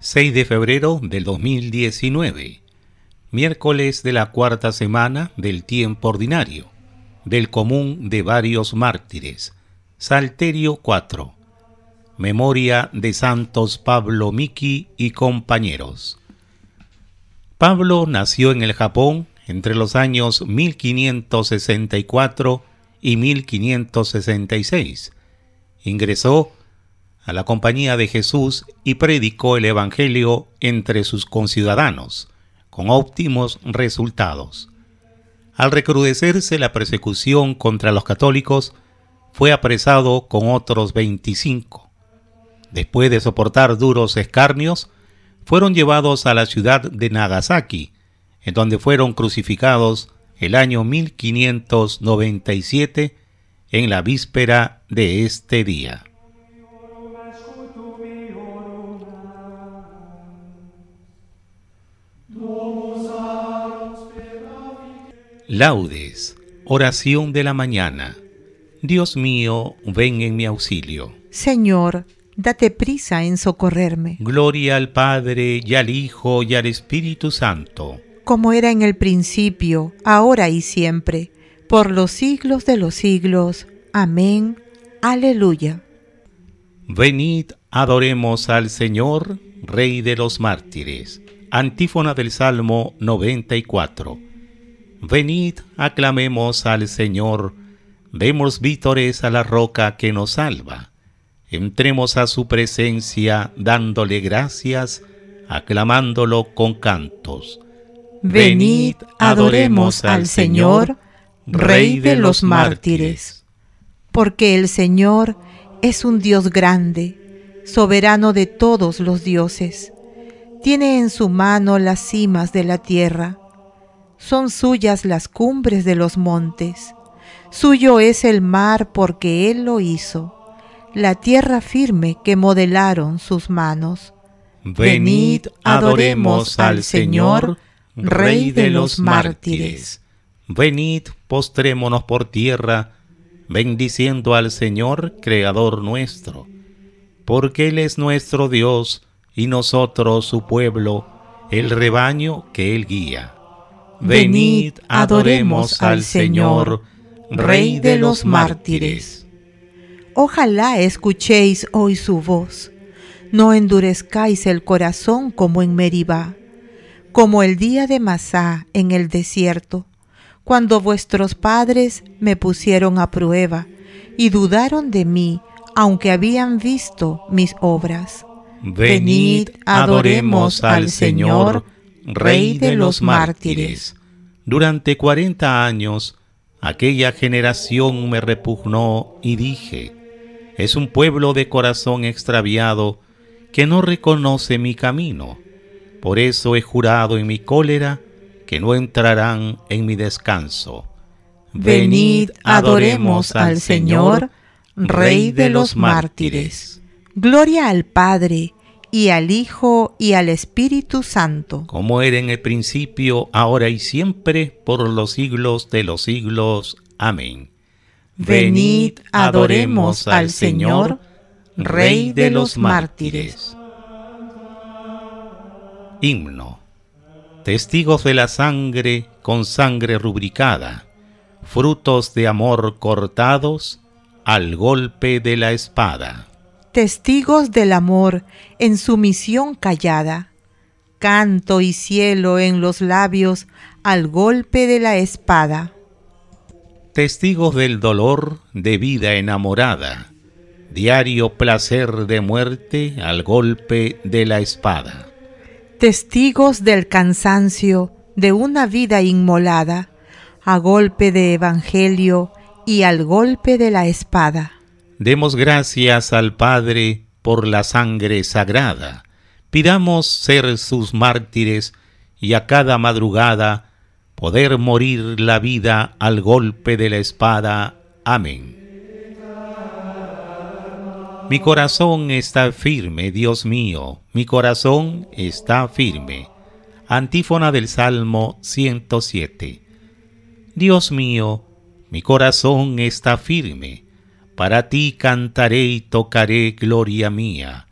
6 de febrero del 2019, miércoles de la cuarta semana del tiempo ordinario, del común de varios mártires, Salterio 4, memoria de Santos Pablo Miki y compañeros. Pablo nació en el Japón entre los años 1564 y 1566. Ingresó a la compañía de Jesús y predicó el Evangelio entre sus conciudadanos, con óptimos resultados. Al recrudecerse la persecución contra los católicos, fue apresado con otros 25. Después de soportar duros escarnios, fueron llevados a la ciudad de Nagasaki, en donde fueron crucificados el año 1597 en la víspera de este día. Laudes, oración de la mañana. Dios mío, ven en mi auxilio. Señor, date prisa en socorrerme. Gloria al Padre y al Hijo y al Espíritu Santo. Como era en el principio, ahora y siempre, por los siglos de los siglos. Amén. Aleluya. Venid, adoremos al Señor, Rey de los mártires. Antífona del Salmo 94 Venid, aclamemos al Señor, demos vítores a la roca que nos salva. Entremos a su presencia dándole gracias, aclamándolo con cantos. Venid, adoremos al Señor, Rey de los mártires. Porque el Señor es un Dios grande, soberano de todos los dioses. Tiene en su mano las cimas de la tierra son suyas las cumbres de los montes. Suyo es el mar porque Él lo hizo, la tierra firme que modelaron sus manos. Venid, adoremos al Señor, Rey de los mártires. Venid, postrémonos por tierra, bendiciendo al Señor, Creador nuestro, porque Él es nuestro Dios y nosotros su pueblo, el rebaño que Él guía. Venid, adoremos al Señor, Rey de los mártires. Ojalá escuchéis hoy su voz. No endurezcáis el corazón como en Meribá, como el día de Masá en el desierto, cuando vuestros padres me pusieron a prueba y dudaron de mí, aunque habían visto mis obras. Venid, adoremos al Señor Rey de los mártires. Durante cuarenta años, aquella generación me repugnó y dije, es un pueblo de corazón extraviado que no reconoce mi camino. Por eso he jurado en mi cólera que no entrarán en mi descanso. Venid, adoremos al Señor, Rey de los mártires. Gloria al Padre y al Hijo y al Espíritu Santo. Como era en el principio, ahora y siempre, por los siglos de los siglos. Amén. Venid, adoremos al Señor, Rey de los mártires. Himno. Testigos de la sangre con sangre rubricada, frutos de amor cortados al golpe de la espada testigos del amor en sumisión callada, canto y cielo en los labios al golpe de la espada. Testigos del dolor de vida enamorada, diario placer de muerte al golpe de la espada. Testigos del cansancio de una vida inmolada, a golpe de evangelio y al golpe de la espada Demos gracias al Padre por la sangre sagrada. Pidamos ser sus mártires y a cada madrugada poder morir la vida al golpe de la espada. Amén. Mi corazón está firme, Dios mío, mi corazón está firme. Antífona del Salmo 107. Dios mío, mi corazón está firme para ti cantaré y tocaré gloria mía.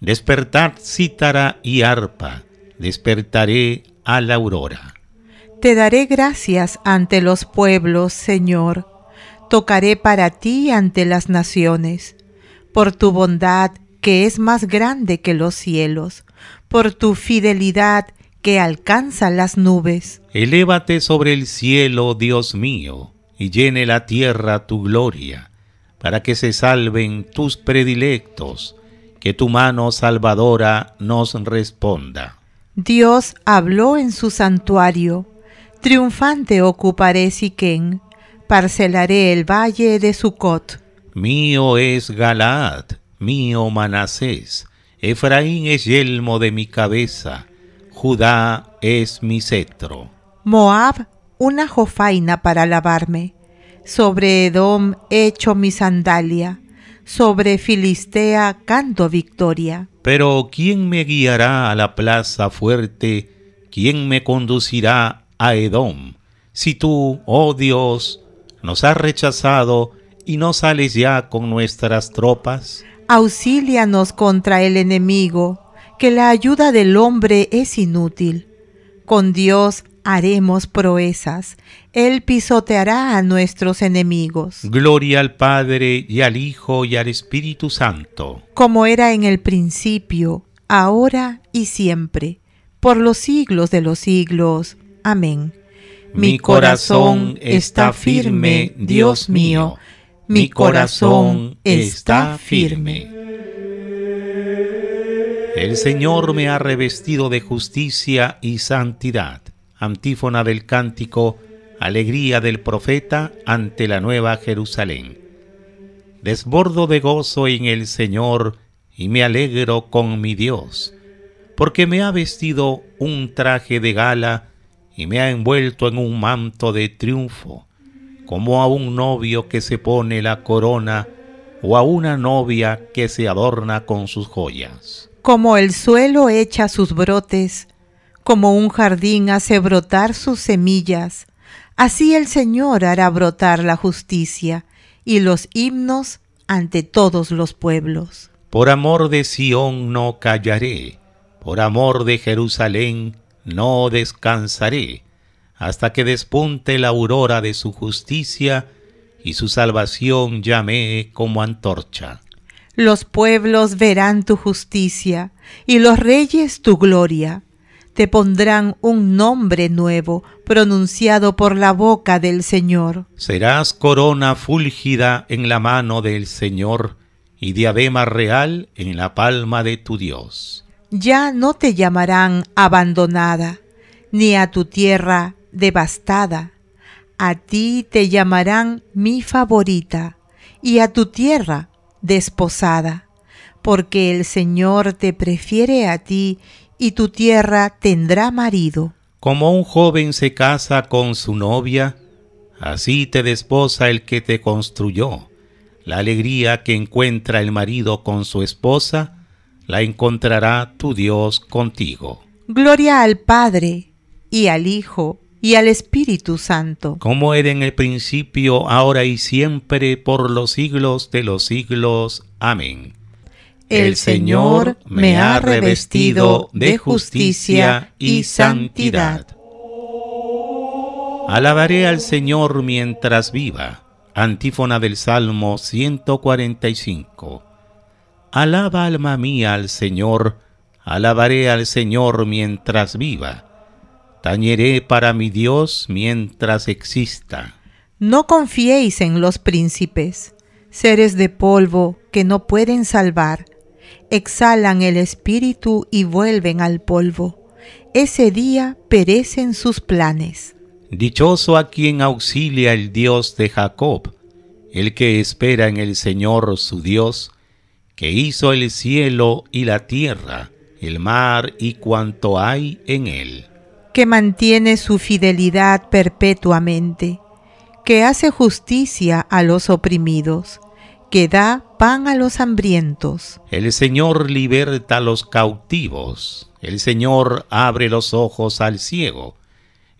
Despertar, cítara y arpa, despertaré a la aurora. Te daré gracias ante los pueblos, Señor. Tocaré para ti ante las naciones, por tu bondad que es más grande que los cielos, por tu fidelidad que alcanza las nubes. Elévate sobre el cielo, Dios mío, y llene la tierra tu gloria para que se salven tus predilectos, que tu mano salvadora nos responda. Dios habló en su santuario, triunfante ocuparé Siquén, parcelaré el valle de Sucot. Mío es Galaad, mío Manasés, Efraín es yelmo de mi cabeza, Judá es mi cetro. Moab, una jofaina para lavarme sobre Edom echo mi sandalia, sobre Filistea canto victoria. Pero ¿quién me guiará a la plaza fuerte? ¿Quién me conducirá a Edom? Si tú, oh Dios, nos has rechazado y no sales ya con nuestras tropas. Auxílianos contra el enemigo, que la ayuda del hombre es inútil. Con Dios haremos proezas. Él pisoteará a nuestros enemigos. Gloria al Padre y al Hijo y al Espíritu Santo. Como era en el principio, ahora y siempre, por los siglos de los siglos. Amén. Mi corazón está firme, Dios mío. Mi corazón está firme. El Señor me ha revestido de justicia y santidad antífona del cántico Alegría del profeta ante la nueva Jerusalén. Desbordo de gozo en el Señor y me alegro con mi Dios, porque me ha vestido un traje de gala y me ha envuelto en un manto de triunfo, como a un novio que se pone la corona o a una novia que se adorna con sus joyas. Como el suelo echa sus brotes, como un jardín hace brotar sus semillas, así el Señor hará brotar la justicia y los himnos ante todos los pueblos. Por amor de Sión no callaré, por amor de Jerusalén no descansaré, hasta que despunte la aurora de su justicia y su salvación llame como antorcha. Los pueblos verán tu justicia y los reyes tu gloria te pondrán un nombre nuevo pronunciado por la boca del Señor. Serás corona fúlgida en la mano del Señor y diadema real en la palma de tu Dios. Ya no te llamarán abandonada, ni a tu tierra devastada. A ti te llamarán mi favorita, y a tu tierra desposada, porque el Señor te prefiere a ti y tu tierra tendrá marido. Como un joven se casa con su novia, así te desposa el que te construyó. La alegría que encuentra el marido con su esposa, la encontrará tu Dios contigo. Gloria al Padre, y al Hijo, y al Espíritu Santo. Como era en el principio, ahora y siempre, por los siglos de los siglos. Amén. El Señor me ha revestido de justicia y santidad. Alabaré al Señor mientras viva. Antífona del Salmo 145. Alaba alma mía al Señor, alabaré al Señor mientras viva. Tañeré para mi Dios mientras exista. No confiéis en los príncipes, seres de polvo que no pueden salvar exhalan el espíritu y vuelven al polvo. Ese día perecen sus planes. Dichoso a quien auxilia el Dios de Jacob, el que espera en el Señor su Dios, que hizo el cielo y la tierra, el mar y cuanto hay en él. Que mantiene su fidelidad perpetuamente, que hace justicia a los oprimidos que da pan a los hambrientos. El Señor liberta a los cautivos. El Señor abre los ojos al ciego.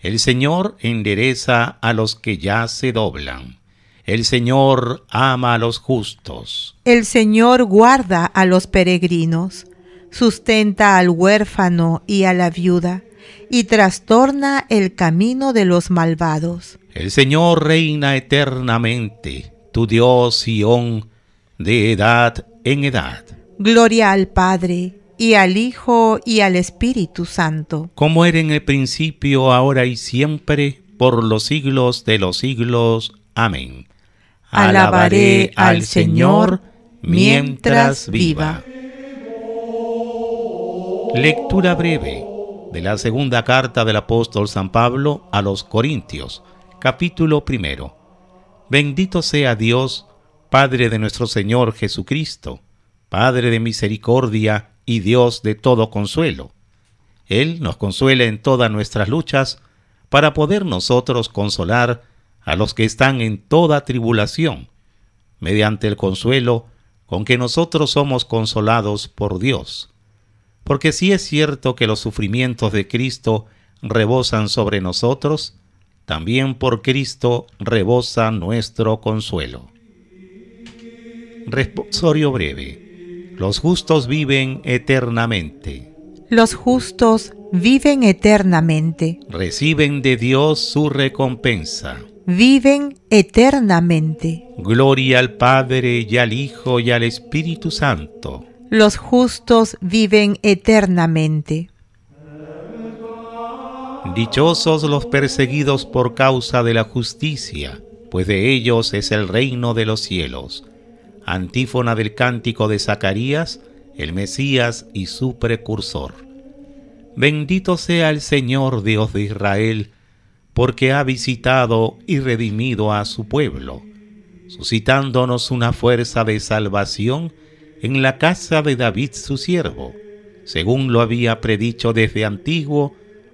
El Señor endereza a los que ya se doblan. El Señor ama a los justos. El Señor guarda a los peregrinos, sustenta al huérfano y a la viuda, y trastorna el camino de los malvados. El Señor reina eternamente tu Dios, Sion, de edad en edad. Gloria al Padre, y al Hijo, y al Espíritu Santo. Como era en el principio, ahora y siempre, por los siglos de los siglos. Amén. Alabaré al Señor mientras viva. Lectura breve de la segunda carta del apóstol San Pablo a los Corintios, capítulo primero Bendito sea Dios, Padre de nuestro Señor Jesucristo, Padre de misericordia y Dios de todo consuelo. Él nos consuela en todas nuestras luchas, para poder nosotros consolar a los que están en toda tribulación, mediante el consuelo con que nosotros somos consolados por Dios. Porque si es cierto que los sufrimientos de Cristo rebosan sobre nosotros, también por Cristo rebosa nuestro consuelo. Responsorio breve. Los justos viven eternamente. Los justos viven eternamente. Reciben de Dios su recompensa. Viven eternamente. Gloria al Padre y al Hijo y al Espíritu Santo. Los justos viven eternamente. Dichosos los perseguidos por causa de la justicia, pues de ellos es el reino de los cielos. Antífona del cántico de Zacarías, el Mesías y su precursor. Bendito sea el Señor Dios de Israel, porque ha visitado y redimido a su pueblo, suscitándonos una fuerza de salvación en la casa de David su siervo, según lo había predicho desde antiguo,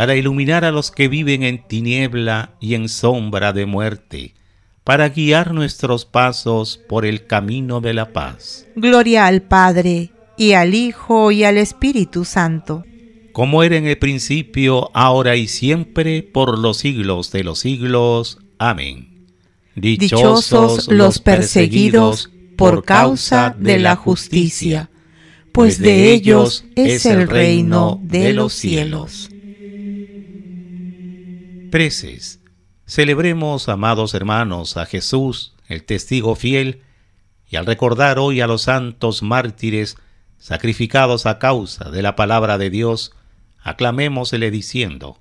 para iluminar a los que viven en tiniebla y en sombra de muerte, para guiar nuestros pasos por el camino de la paz. Gloria al Padre, y al Hijo, y al Espíritu Santo. Como era en el principio, ahora y siempre, por los siglos de los siglos. Amén. Dichosos, los perseguidos por causa de la justicia, pues, pues de ellos es el reino de los cielos preces. Celebremos, amados hermanos, a Jesús, el testigo fiel, y al recordar hoy a los santos mártires sacrificados a causa de la palabra de Dios, aclamémosle diciendo,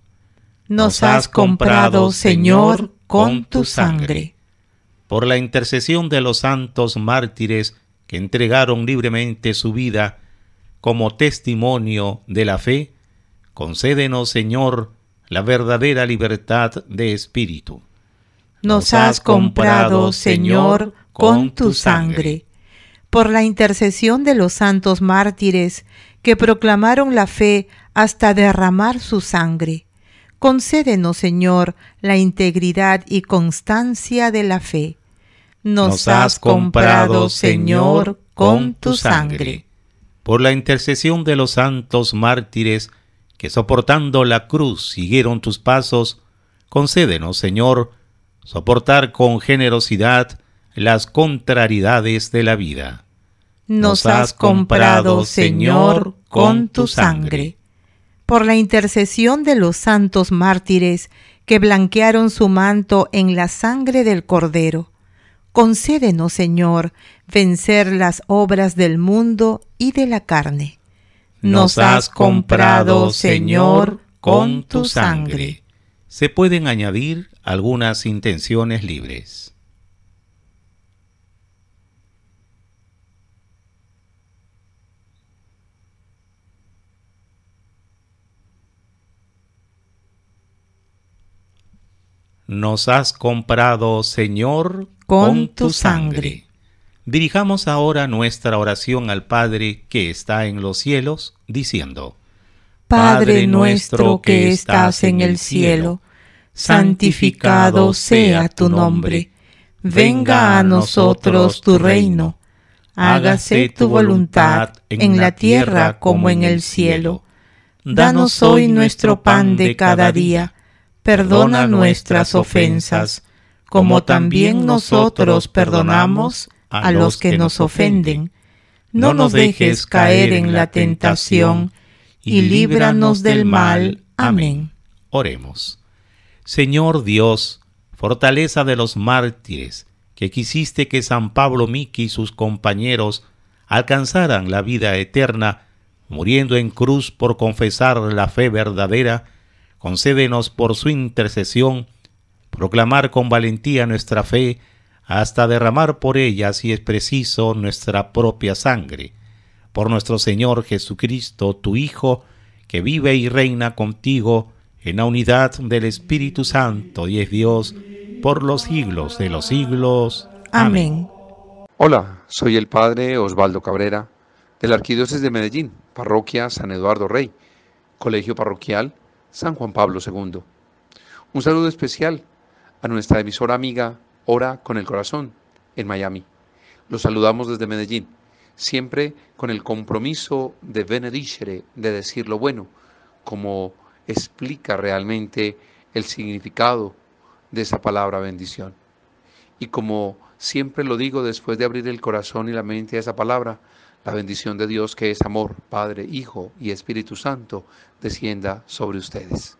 Nos has comprado, Señor, con tu sangre. Por la intercesión de los santos mártires que entregaron libremente su vida como testimonio de la fe, concédenos, Señor, la verdadera libertad de espíritu. Nos has comprado, Señor, con tu sangre. Por la intercesión de los santos mártires que proclamaron la fe hasta derramar su sangre, concédenos, Señor, la integridad y constancia de la fe. Nos, has comprado, Señor, con tu sangre. Por la intercesión de los santos mártires que soportando la cruz siguieron tus pasos, concédenos, Señor, soportar con generosidad las contrariedades de la vida. Nos has comprado, Señor, con tu sangre. Por la intercesión de los santos mártires que blanquearon su manto en la sangre del Cordero, concédenos, Señor, vencer las obras del mundo y de la carne nos has comprado, Señor, con tu sangre. Se pueden añadir algunas intenciones libres. Nos has comprado, Señor, con, tu sangre. Dirijamos ahora nuestra oración al Padre que está en los cielos, diciendo, Padre nuestro que estás en el cielo, santificado sea tu nombre, venga a nosotros tu reino, hágase tu voluntad en la tierra como en el cielo. Danos hoy nuestro pan de cada día, perdona nuestras ofensas, como también nosotros perdonamos a, los que, que nos ofenden. No nos dejes caer en la tentación, y líbranos del mal. Amén. Oremos. Señor Dios, fortaleza de los mártires, que quisiste que San Pablo Miki y sus compañeros alcanzaran la vida eterna, muriendo en cruz por confesar la fe verdadera, concédenos por su intercesión, proclamar con valentía nuestra fe, hasta derramar por ella, si es preciso, nuestra propia sangre. Por nuestro Señor Jesucristo, tu Hijo, que vive y reina contigo en la unidad del Espíritu Santo y es Dios por los siglos de los siglos. Amén. Hola, soy el Padre Osvaldo Cabrera, de la Arquidiócesis de Medellín, Parroquia San Eduardo Rey, Colegio Parroquial San Juan Pablo II. Un saludo especial a nuestra emisora amiga Ora con el Corazón en Miami. Los saludamos desde Medellín, siempre con el compromiso de benedicere, de decir lo bueno, como explica realmente el significado de esa palabra bendición. Y como siempre lo digo después de abrir el corazón y la mente a esa palabra, la bendición de Dios que es amor, Padre, Hijo y Espíritu Santo, descienda sobre ustedes.